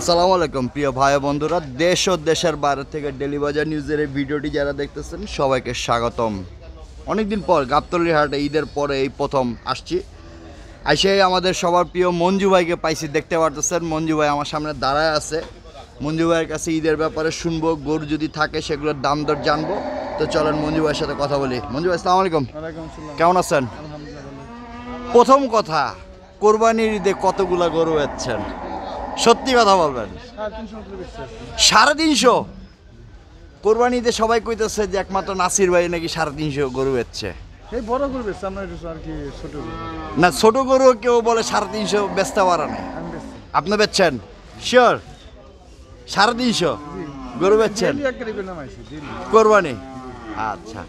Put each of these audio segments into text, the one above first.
আসসালামু আলাইকুম প্রিয় ভাই বন্ধুরা দেশ ও দেশের বাইরে থেকে বাজার নিউজের এই ভিডিওটি যারা দেখতেছেন সবাইকে স্বাগতম অনেকদিন পর গাবতলি হাটে ঈদের পরে এই প্রথম আসছি আইসে আমাদের সবার প্রিয় মঞ্জু ভাইকে পাইছি দেখতে পারতেছেন মঞ্জু ভাই আমার সামনে দাঁড়ায় আছে মঞ্জু ভাইয়ের কাছে ঈদের ব্যাপারে শুনবো গরু যদি থাকে সেগুলোর দাম দর জানবো তো চলেন মঞ্জু ভাইয়ের সাথে কথা বলি মঞ্জু ভাই আসসালামু আলাইকুম কেমন আছেন প্রথম কথা কোরবানির ঈদে কতগুলা গরু হচ্ছেন সত্যি কথা বলবেন সাড়ে তিনশো কোরবানিতে সবাই কইতেছে যে একমাত্র নাসির ভাই নাকি সাড়ে তিনশো গরু এসছে না ছোট গরু কেউ বলে সাড়ে তিনশো বেচতে পারে না আপনি বেচছেন শিওর সাড়ে তিনশো গরু বেচছেন কোরবানি আচ্ছা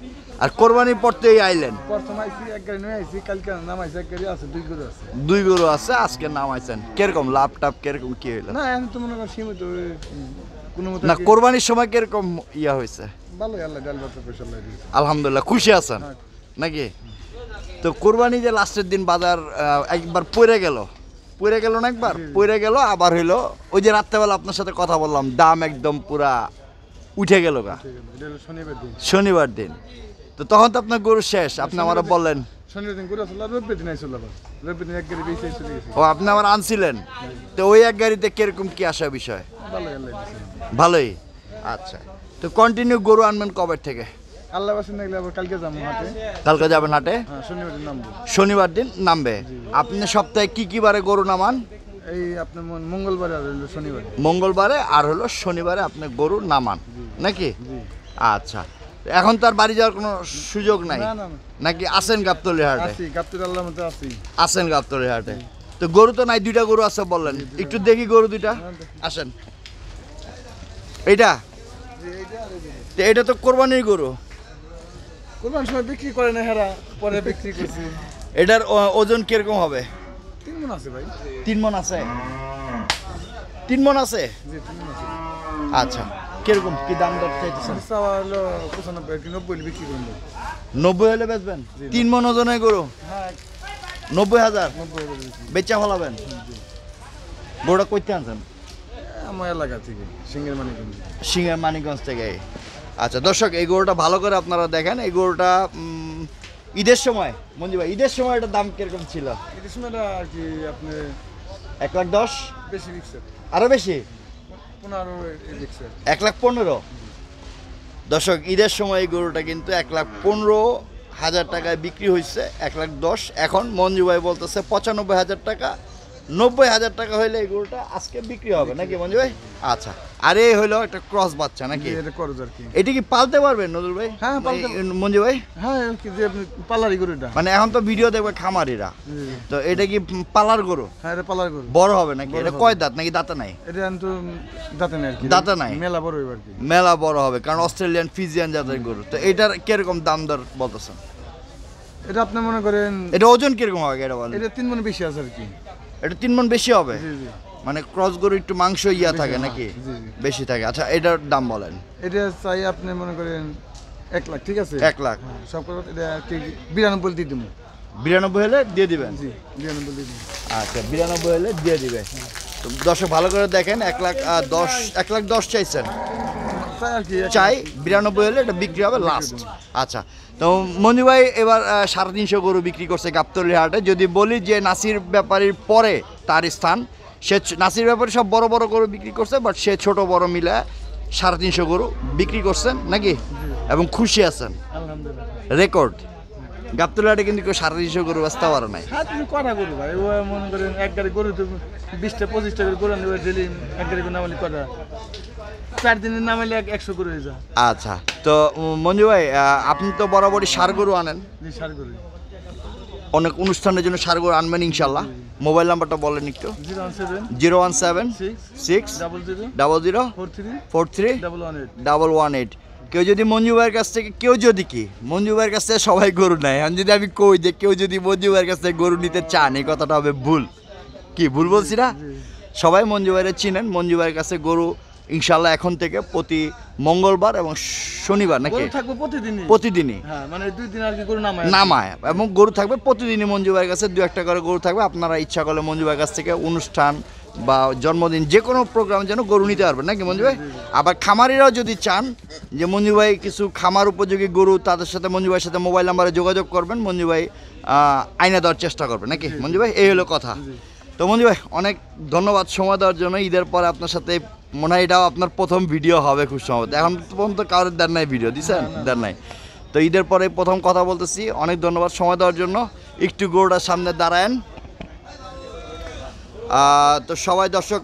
আর কোরবানির পর তো এই আইলেন দুই গরু আছে আজকে নামাইছেন কিরকম লাভ টাপ কিরকম কি হইলো না আমি তো মনে করি সীমিত না কোরবানির সময় কিরকম ইয়া হয়েছে আলহামদুলিল্লাহ খুশি আছেন হ্যাঁ। নাকি তো কোরবানি যে লাস্টের দিন বাজার একবার পড়ে গেল পড়ে গেল না একবার পড়ে গেল আবার হইলো ওই যে রাত্রেবেলা আপনার সাথে কথা বললাম দাম একদম পুরা উঠে গেল গা শনিবার দিন তো তখন তো আপনার গরু শেষ আপনি আমার বললেন ও আপনি আমার আনছিলেন তো ওই এক গাড়িতে বিষয় ভালোই আচ্ছা তো কন্টিনিউ গরু আনবেন থেকে কালকে যাবেন কালকে যাবেন হ্যাঁ, শনিবার দিন নামবে আপনি সপ্তাহে কি কি বারে গরু নামান এই আপনার মঙ্গলবারে মঙ্গলবারে আর হলো শনিবারে আপনি গরু নামান নাকি আচ্ছা এখন তার বাড়ি যাওয়ার কোনো সুযোগ নাই নাকি আসেন গাবতলি হাটে আসেন গাবতলি হাটে তো গরু তো নাই দুইটা গরু আছে বললেন একটু দেখি গরু দুইটা হ্যাঁ, আসেন এইটা এটা তো কোরবানির গরু বিক্রি করে না পরে এটার ওজন কিরকম হবে আছে তিন মন আছে আচ্ছা কিরকম কি দাম দর চাইতেছেন চাওয়া হলো পঁচানব্বই নব্বই বিক্রি করবো নব্বই হলে বেচবেন তিন মন ওজনে গরু হ্যাঁ। নব্বই হাজার বেচা ফলাবেন গরুটা কইতে আনছেন আমার এলাকা থেকে সিঙ্গের মানিকগঞ্জ সিঙ্গের মানিকগঞ্জ থেকে আচ্ছা দর্শক এই গরুটা ভালো করে আপনারা দেখেন এই গরুটা ঈদের সময় মঞ্জু ভাই ঈদের সময় এটার দাম কিরকম ছিল ঈদের সময়টা আর কি আপনি এক লাখ দশ বেশি আরো বেশি এক লাখ পনেরো দর্শক ঈদের সময় এই গরুটা কিন্তু এক লাখ পনেরো হাজার টাকায় বিক্রি হয়েছে এক লাখ দশ এখন মঞ্জু ভাই বলতেছে পঁচানব্বই হাজার টাকা নব্বই হাজার টাকা হইলে এই গরুটা আজকে বিক্রি হবে নাকি মঞ্জু ভাই আচ্ছা আরে হইলো হলো একটা ক্রস বাচ্চা নাকি এটা করজ আর কি এটা কি পালতে পারবেন নজরুল ভাই হ্যাঁ, হ্যাঁ পালতে মঞ্জু ভাই হ্যাঁ কি যে পালারি গরুটা মানে এখন তো ভিডিও দেখবে খামারিরা তো এটা কি পালার গরু হ্যাঁ এটা পালার গরু বড় হবে নাকি এটা কয় দাঁত নাকি দাঁতা নাই এটা তো দাঁতা নাই আর কি দাঁতা নাই মেলা বড় হবে আর কি মেলা বড় হবে কারণ অস্ট্রেলিয়ান ফিজিয়ান জাতের গরু তো এটার কিরকম দাম দর বলতেছেন এটা আপনি মনে করেন এটা ওজন কিরকম হবে এটা বলেন এটা তিন মন বেশি আছে আর কি এটা তিন মন বেশি হবে জি জি মানে ক্রস গরু একটু মাংস ইয়া থাকে নাকি বেশি থাকে আচ্ছা এটার দাম বলেন এটা চাই আপনি মনে করেন এক লাখ ঠিক আছে এক লাখ হ্যাঁ, সব এটা বিরানব্বই দিয়ে দিব বিরানব্বই হলে দিয়ে দিবেন আচ্ছা বিরানব্বই হলে দিয়ে দিবেন তো দর্শক ভালো করে দেখেন এক লাখ দশ এক লাখ দশ চাইছেন চাই বিরানব্বই হলে এটা বিক্রি হবে লাস্ট আচ্ছা তো মঞ্জু ভাই এবার সাড়ে তিনশো গরু বিক্রি করছে গাবতলি হাটে যদি বলি যে নাসির ব্যাপারীর পরে তার স্থান সে নাসির ব্যাপারে সব বড় বড় গরু বিক্রি করছে বাট সে ছোট বড় মিলে সাড়ে তিনশো গরু বিক্রি করছেন নাকি এবং খুশি আছেন রেকর্ড গাবতুলাটে কিন্তু কেউ সাড়ে তিনশো গরু ব্যস্ত পারে নাই হ্যাঁ, মনে করেন এক গাড়ি গরু বিশটা পঁচিশটা করে এক গাড়ি চার দিনের এক একশো আচ্ছা তো মঞ্জু ভাই আপনি তো বরাবরই সার গরু আনেন সার গরু অনেক অনুষ্ঠানের জন্য সারগর আনবেন ইনশাল্লাহ মোবাইল নাম্বারটা বলেন একটু zero one seven six double zero four three double one eight কেউ যদি মঞ্জু ভাইয়ের কাছ থেকে কেউ যদি কি মঞ্জু ভাইয়ের কাছ থেকে সবাই গরু নেয় এখন যদি আমি কই যে কেউ যদি মঞ্জু ভাইয়ের কাছ থেকে গরু নিতে চান এই কথাটা হবে ভুল কি ভুল বলছি না সবাই মঞ্জু ভাইয়ের চিনেন মঞ্জু ভাইয়ের কাছে গরু ইনশাল্লাহ এখন থেকে প্রতি মঙ্গলবার এবং শনিবার নাকি থাকবে প্রতিদিনই প্রতিদিনই হ্যাঁ, মানে দুই দিন আর কি গরু নামায় নামায় এবং গরু থাকবে প্রতিদিনই মঞ্জু ভাইয়ের কাছে দু একটা করে গরু থাকবে আপনারা ইচ্ছা করলে মঞ্জু ভাইয়ের কাছ থেকে অনুষ্ঠান বা জন্মদিন যে কোনো প্রোগ্রাম যেন গরু নিতে পারবেন নাকি মঞ্জু ভাই আবার খামারিরাও যদি চান যে মঞ্জু ভাই কিছু খামার উপযোগী গরু তাদের সাথে মঞ্জু ভাইয়ের সাথে মোবাইল নাম্বারে যোগাযোগ করবেন মঞ্জু ভাই আইনা দেওয়ার চেষ্টা করবেন নাকি মঞ্জু ভাই এই হলো কথা তো মঞ্জু ভাই অনেক ধন্যবাদ সময় দেওয়ার জন্য ঈদের পরে আপনার সাথে মনে হয় এটাও আপনার প্রথম ভিডিও হবে খুব সম্ভবত এখন পর্যন্ত কারোর দেন নাই ভিডিও দিচ্ছেন দেন নাই তো ঈদের পরে প্রথম কথা বলতেছি অনেক ধন্যবাদ সময় দেওয়ার জন্য একটু গরুটার সামনে দাঁড়ায়েন তো সবাই দর্শক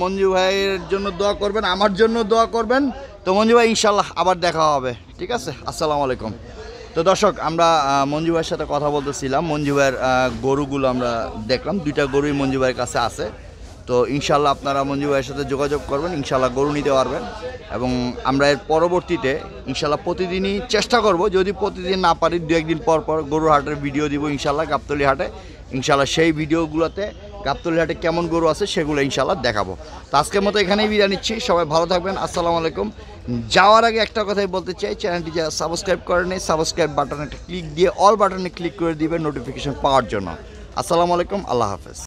মঞ্জু ভাইয়ের জন্য দোয়া করবেন আমার জন্য দোয়া করবেন তো মঞ্জু ভাই ইনশাল্লাহ আবার দেখা হবে ঠিক আছে আসসালামু আলাইকুম তো দর্শক আমরা মঞ্জু ভাইয়ের সাথে কথা বলতেছিলাম মঞ্জু ভাইয়ের গরুগুলো আমরা দেখলাম দুইটা গরুই মঞ্জু ভাইয়ের কাছে আছে তো ইনশাল্লাহ আপনারা মঞ্জু ভাইয়ের সাথে যোগাযোগ করবেন ইনশাল্লাহ গরু নিতে পারবেন এবং আমরা এর পরবর্তীতে ইনশাল্লাহ প্রতিদিনই চেষ্টা করব যদি প্রতিদিন না পারি দু একদিন পর পর গরুর হাটের ভিডিও দিব ইনশাল্লাহ গাবতলি হাটে ইনশাল্লাহ সেই ভিডিওগুলোতে গাবতলি হাটে কেমন গরু আছে সেগুলো ইনশাল্লাহ দেখাবো তো আজকের মতো এখানেই বিদায় নিচ্ছি সবাই ভালো থাকবেন আসসালামু আলাইকুম যাওয়ার আগে একটা কথাই বলতে চাই চ্যানেলটি যারা সাবস্ক্রাইব নেই সাবস্ক্রাইব বাটনে ক্লিক দিয়ে অল বাটনে ক্লিক করে দিবেন নোটিফিকেশন পাওয়ার জন্য আসসালামু আলাইকুম আল্লাহ হাফেজ